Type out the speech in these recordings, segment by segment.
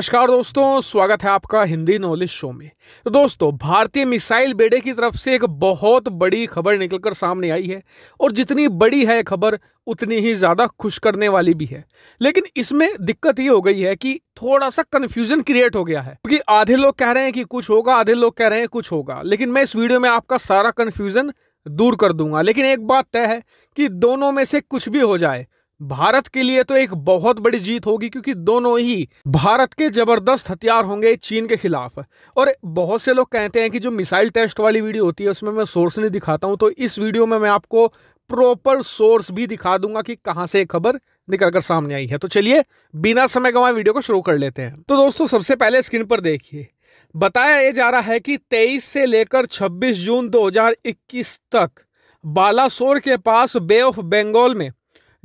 नमस्कार दोस्तों स्वागत है आपका हिंदी नॉलेज शो में तो दोस्तों भारतीय मिसाइल बेड़े की तरफ से एक बहुत बड़ी खबर निकलकर सामने आई है और जितनी बड़ी है खबर उतनी ही ज़्यादा खुश करने वाली भी है लेकिन इसमें दिक्कत ये हो गई है कि थोड़ा सा कन्फ्यूजन क्रिएट हो गया है क्योंकि आधे लोग कह रहे हैं कि कुछ होगा आधे लोग कह रहे हैं कुछ होगा लेकिन मैं इस वीडियो में आपका सारा कन्फ्यूजन दूर कर दूंगा लेकिन एक बात तय है कि दोनों में से कुछ भी हो जाए भारत के लिए तो एक बहुत बड़ी जीत होगी क्योंकि दोनों ही भारत के जबरदस्त हथियार होंगे चीन के खिलाफ और बहुत से लोग कहते हैं कि जो मिसाइल टेस्ट वाली वीडियो होती है उसमें मैं सोर्स नहीं दिखाता हूं तो इस वीडियो में मैं आपको प्रॉपर सोर्स भी दिखा दूंगा कि कहां से खबर निकल कर सामने आई है तो चलिए बिना समय गवाए वीडियो को शुरू कर लेते हैं तो दोस्तों सबसे पहले स्क्रीन पर देखिए बताया जा रहा है कि 23 से लेकर 26 जून 2021 तक बालासोर के पास बे ऑफ बंगाल में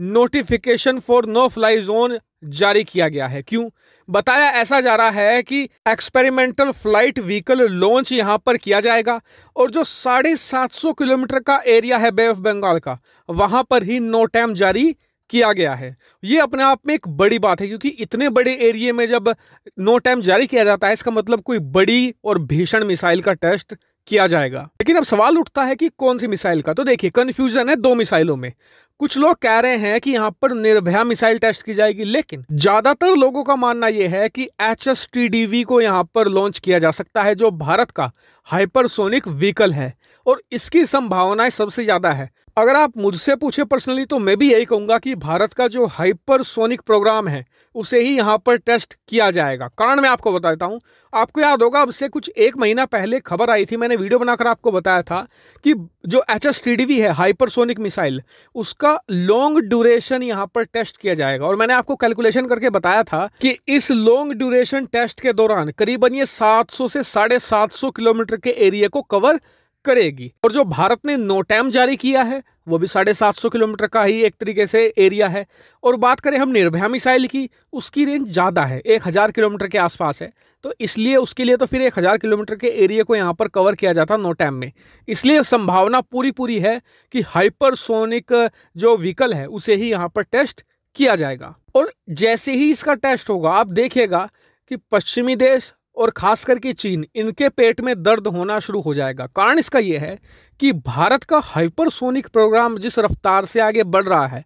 notification for no fly zone जारी किया गया है क्यों बताया ऐसा जा रहा है कि एक्सपेरिमेंटल फ्लाइट व्हीकल लॉन्च यहां पर किया जाएगा और जो साढ़े सात सौ किलोमीटर का एरिया है बे ऑफ बंगाल का वहां पर ही नो टैम जारी किया गया है ये अपने आप में एक बड़ी बात है क्योंकि इतने बड़े एरिए में जब नो टैम जारी किया जाता है इसका मतलब कोई बड़ी और भीषण मिसाइल का टेस्ट किया जाएगा लेकिन अब सवाल उठता है कि कौन सी मिसाइल का तो देखिए कन्फ्यूजन है दो मिसाइलों में कुछ लोग कह रहे हैं कि यहाँ पर निर्भया मिसाइल टेस्ट की जाएगी लेकिन ज्यादातर लोगों का मानना यह है कि एच एस को यहाँ पर लॉन्च किया जा सकता है जो भारत का हाइपरसोनिक व्हीकल है और इसकी संभावनाएं सबसे ज़्यादा है अगर आप मुझसे पूछे पर्सनली तो मैं भी यही कहूंगा कि भारत का जो हाइपरसोनिक प्रोग्राम है उसे ही यहाँ पर टेस्ट किया जाएगा कारण मैं आपको बता देता हूँ आपको याद होगा अब से कुछ एक महीना पहले खबर आई थी मैंने वीडियो बनाकर आपको बताया था कि जो एच एस है हाइपरसोनिक मिसाइल उसका आपका लॉन्ग ड्यूरेशन यहाँ पर टेस्ट किया जाएगा और मैंने आपको कैलकुलेशन करके बताया था कि इस लॉन्ग ड्यूरेशन टेस्ट के दौरान करीबन ये 700 से साढ़े सात किलोमीटर के एरिया को कवर करेगी और जो भारत ने नोटैम जारी किया है वो भी साढ़े सात सौ किलोमीटर का ही एक तरीके से एरिया है और बात करें हम निर्भया मिसाइल की उसकी रेंज ज़्यादा है एक हज़ार किलोमीटर के आसपास है तो इसलिए उसके लिए तो फिर एक हज़ार किलोमीटर के एरिया को यहाँ पर कवर किया जाता नोटैम में इसलिए संभावना पूरी पूरी है कि हाइपरसोनिक जो व्हीकल है उसे ही यहाँ पर टेस्ट किया जाएगा और जैसे ही इसका टेस्ट होगा आप देखिएगा कि पश्चिमी देश और खास करके चीन इनके पेट में दर्द होना शुरू हो जाएगा कारण इसका यह है कि भारत का हाइपरसोनिक प्रोग्राम जिस रफ्तार से आगे बढ़ रहा है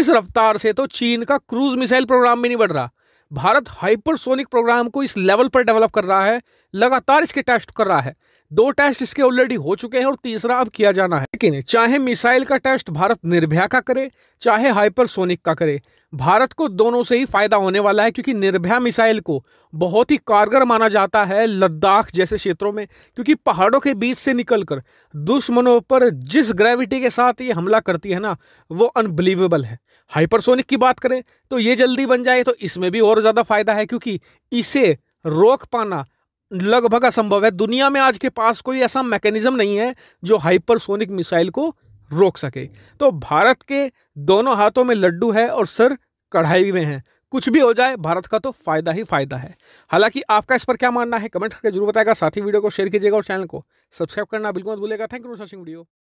इस रफ्तार से तो चीन का क्रूज मिसाइल प्रोग्राम भी नहीं बढ़ रहा भारत हाइपरसोनिक प्रोग्राम को इस लेवल पर डेवलप कर रहा है लगातार इसके टेस्ट कर रहा है दो टेस्ट इसके ऑलरेडी हो चुके हैं और तीसरा अब किया जाना है लेकिन चाहे मिसाइल का टेस्ट भारत निर्भया का करे चाहे हाइपरसोनिक का करे भारत को दोनों से ही फायदा होने वाला है क्योंकि निर्भया मिसाइल को बहुत ही कारगर माना जाता है लद्दाख जैसे क्षेत्रों में क्योंकि पहाड़ों के बीच से निकलकर दुश्मनों पर जिस ग्रेविटी के साथ ये हमला करती है ना वो अनबिलीवेबल है हाइपरसोनिक की बात करें तो ये जल्दी बन जाए तो इसमें भी और ज़्यादा फायदा है क्योंकि इसे रोक पाना लगभग असंभव है दुनिया में आज के पास कोई ऐसा मैकेनिज्म नहीं है जो हाइपरसोनिक मिसाइल को रोक सके तो भारत के दोनों हाथों में लड्डू है और सर कढ़ाई में है कुछ भी हो जाए भारत का तो फायदा ही फायदा है हालांकि आपका इस पर क्या मानना है कमेंट करके जरूर बताएगा साथ ही वीडियो को शेयर कीजिएगा और चैनल को सब्सक्राइब करना बिल्कुल मत भूलेगा thank you for watching video